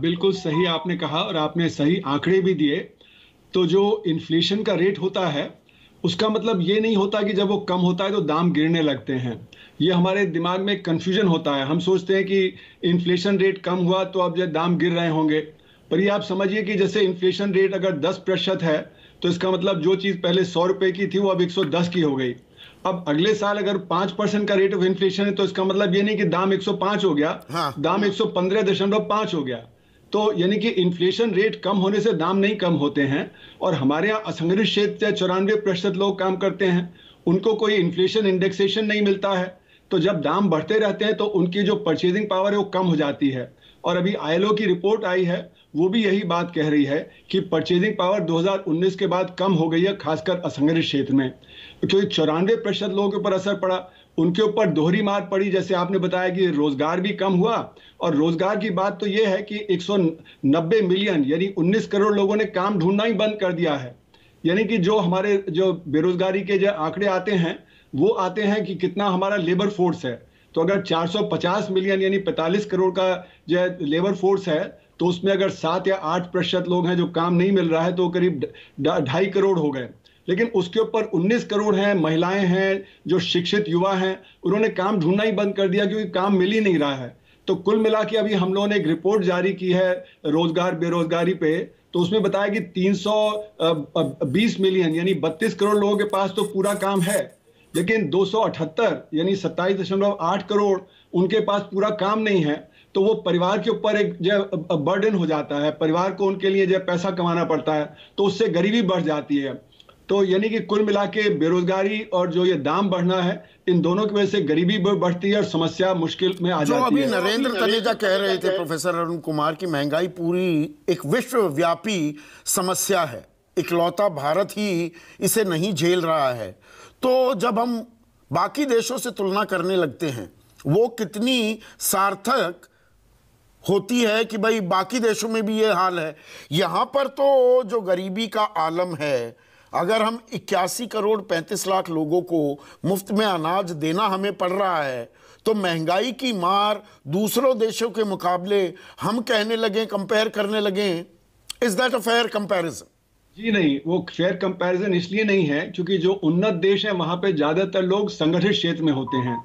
बिल्कुल सही आपने कहा और आपने सही आंकड़े भी दिए तो जो इन्फ्लेशन का रेट होता है उसका मतलब ये नहीं होता कि जब वो कम होता है तो दाम गिरने लगते हैं ये हमारे दिमाग में कन्फ्यूजन होता है हम सोचते हैं कि इन्फ्लेशन रेट कम हुआ तो अब जो दाम गिर रहे होंगे पर ये आप समझिए कि जैसे इन्फ्लेशन रेट अगर 10 प्रतिशत है तो इसका मतलब जो चीज़ पहले सौ रुपये की थी वो अब 110 की हो गई अब अगले साल अगर पांच परसेंट का रेट ऑफ इन्फ्लेशन है तो इसका मतलब ये नहीं कि दाम 105 हो गया हाँ। दाम एक हो गया तो यानी कि इन्फ्लेशन रेट कम होने से दाम नहीं कम होते हैं और हमारे यहाँ असंगठित क्षेत्र से चौरानवे प्रतिशत लोग काम करते हैं उनको कोई इन्फ्लेशन इंडेक्सेशन नहीं मिलता है तो जब दाम बढ़ते रहते हैं तो उनकी जो परचेजिंग पावर है वो कम हो जाती है और अभी आईएलओ की रिपोर्ट आई है वो भी यही बात कह रही है कि परचेजिंग पावर 2019 के बाद कम हो गई है खासकर असंगठित क्षेत्र में क्योंकि चौरानवे प्रतिशत लोगों के ऊपर असर पड़ा उनके ऊपर दोहरी मार पड़ी जैसे आपने बताया कि रोजगार भी कम हुआ और रोजगार की बात तो यह है कि 190 मिलियन यानी 19 करोड़ लोगों ने काम ढूंढना ही बंद कर दिया है यानी कि जो हमारे जो बेरोजगारी के जो आंकड़े आते हैं वो आते हैं कि कितना हमारा लेबर फोर्स है तो अगर 450 मिलियन यानी 45 करोड़ का जो लेबर फोर्स है तो उसमें अगर सात या आठ प्रतिशत लोग हैं जो काम नहीं मिल रहा है तो करीब ढाई करोड़ हो गए लेकिन उसके ऊपर 19 करोड़ हैं महिलाएं हैं जो शिक्षित युवा हैं उन्होंने काम ढूंढना ही बंद कर दिया क्योंकि काम मिल ही नहीं रहा है तो कुल मिला के अभी हम लोगों ने एक रिपोर्ट जारी की है रोजगार बेरोजगारी पे तो उसमें बताया कि 320 मिलियन यानी 32 करोड़ लोगों के पास तो पूरा काम है लेकिन दो यानी सत्ताईस करोड़ उनके पास पूरा काम नहीं है तो वो परिवार के ऊपर एक जो बर्डन हो जाता है परिवार को उनके लिए जो पैसा कमाना पड़ता है तो उससे गरीबी बढ़ जाती है तो यानी कि कुल मिला के बेरोजगारी और जो ये दाम बढ़ना है इन दोनों की वजह से गरीबी बढ़ती है और समस्या मुश्किल में आ जाती अभी है नरेंद्र तलेजा कह रहे थे प्रोफेसर अरुण कुमार की महंगाई पूरी एक विश्वव्यापी समस्या है इकलौता भारत ही इसे नहीं झेल रहा है तो जब हम बाकी देशों से तुलना करने लगते हैं वो कितनी सार्थक होती है कि भाई बाकी देशों में भी ये हाल है यहाँ पर तो जो गरीबी का आलम है अगर हम इक्यासी करोड़ पैंतीस लाख लोगों को मुफ्त में अनाज देना हमें पड़ रहा है तो महंगाई की मार दूसरों देशों के मुकाबले हम कहने लगे कंपेयर करने लगे is that a fair comparison जी नहीं वो फेयर कंपैरिजन इसलिए नहीं है क्योंकि जो उन्नत देश है वहां पे ज़्यादातर लोग संगठित क्षेत्र में होते हैं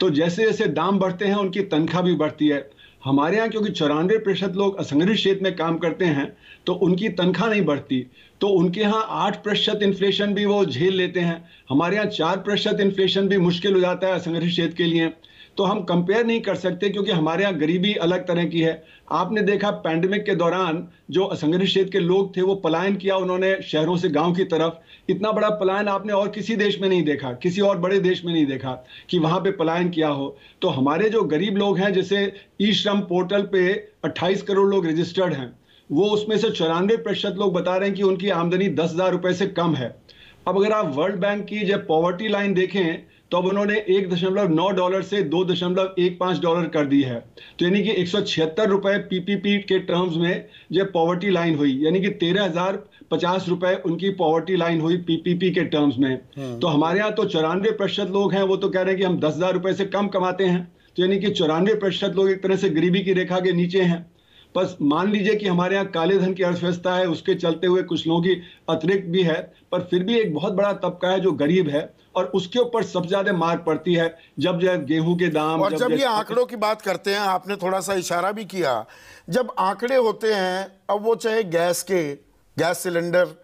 तो जैसे जैसे दाम बढ़ते हैं उनकी तनख्वाह भी बढ़ती है हमारे यहाँ क्योंकि चौरानवे प्रतिशत लोग असंगठित क्षेत्र में काम करते हैं तो उनकी तनख्वाह नहीं बढ़ती तो उनके यहाँ आठ प्रतिशत इन्फ्लेशन भी वो झेल लेते हैं हमारे यहाँ चार प्रतिशत इन्फ्लेशन भी मुश्किल हो जाता है असंगठित क्षेत्र के लिए तो हम कंपेयर नहीं कर सकते क्योंकि हमारे यहाँ गरीबी अलग तरह की है आपने देखा पैंडमिक के दौरान जो असंगठित क्षेत्र के लोग थे वो पलायन किया उन्होंने शहरों से गांव की तरफ इतना बड़ा पलायन आपने और किसी देश में नहीं देखा किसी और बड़े देश में नहीं देखा कि वहां पे पलायन किया हो तो हमारे जो गरीब लोग हैं जैसे ई श्रम पोर्टल पे 28 करोड़ लोग रजिस्टर्ड हैं वो उसमें से चौरानवे प्रतिशत लोग बता रहे हैं कि उनकी आमदनी दस हज़ार रुपए से कम है अब अगर आप वर्ल्ड बैंक की जब पॉवर्टी लाइन देखें तो अब उन्होंने एक दशमलव नौ डॉलर से दो दशमलव एक पांच डॉलर कर दी है तो यानी कि एक सौ छिहत्तर रुपए पीपीपी के टर्म्स में जो पॉवर्टी लाइन हुई यानी कि तेरह हजार पचास रुपए उनकी पॉवर्टी लाइन हुई पीपीपी के टर्म्स में हम्म। तो हमारे यहाँ तो चौरानवे प्रतिशत लोग हैं वो तो कह रहे हैं कि हम दस हजार रुपए से कम कमाते हैं तो यानी कि चौरानवे प्रतिशत लोग एक तरह से गरीबी की रेखा के नीचे हैं बस मान लीजिए कि हमारे यहाँ काले धन की अर्थव्यवस्था है उसके चलते हुए कुछ लोगों की अतिरिक्त भी है पर फिर भी एक बहुत बड़ा तबका है जो गरीब है और उसके ऊपर सबसे ज्यादा मार पड़ती है जब जब गेहूं के दाम और जब, जब ये आंकड़ों की बात करते हैं आपने थोड़ा सा इशारा भी किया जब आंकड़े होते हैं अब वो चाहे गैस के गैस सिलेंडर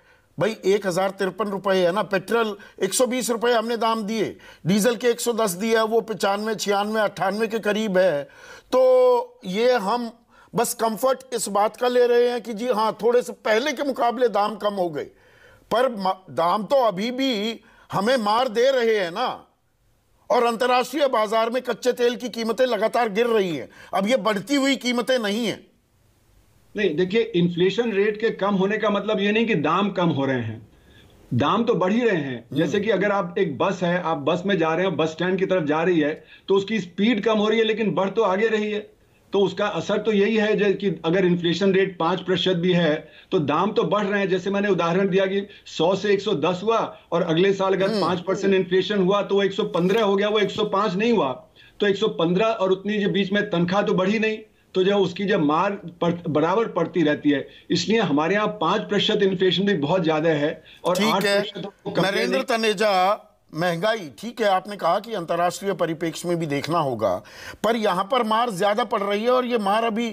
भाई एक हज़ार तिरपन रुपए है ना पेट्रोल एक सौ बीस रुपए हमने दाम दिए डीजल के एक सौ दस दिया वो पचानवे छियानवे अट्ठानवे के करीब है तो ये हम बस कंफर्ट इस बात का ले रहे हैं कि जी हाँ थोड़े से पहले के मुकाबले दाम कम हो गए पर दाम तो अभी भी हमें मार दे रहे हैं ना और अंतर्राष्ट्रीय बाजार में कच्चे तेल की कीमतें लगातार गिर रही हैं अब ये बढ़ती हुई कीमतें नहीं है नहीं देखिए इन्फ्लेशन रेट के कम होने का मतलब ये नहीं कि दाम कम हो रहे हैं दाम तो बढ़ ही रहे हैं हम्म। जैसे कि अगर आप एक बस है आप बस में जा रहे हो बस स्टैंड की तरफ जा रही है तो उसकी स्पीड कम हो रही है लेकिन बढ़ तो आगे रही है तो उसका असर तो यही है कि अगर इन्फ्लेशन रेट पांच प्रतिशत भी है तो दाम तो बढ़ रहे हैं जैसे मैंने उदाहरण दिया कि 100 से 110 हुआ और अगले साल अगर हम्म। पांच परसेंट इन्फ्लेशन हुआ तो वो 115 हो गया वो 105 नहीं हुआ तो 115 और उतनी जो बीच में तनख्वाह तो बढ़ी नहीं तो जो उसकी जब मार पर, बराबर पड़ती रहती है इसलिए हमारे यहाँ पांच प्रतिशत इन्फ्लेशन भी बहुत ज्यादा है और आठ प्रतिशत नरेंद्र तनेजा महंगाई ठीक है आपने कहा कि अंतर्राष्ट्रीय परिपेक्ष में भी देखना होगा पर यहाँ पर मार ज़्यादा पड़ रही है और ये मार अभी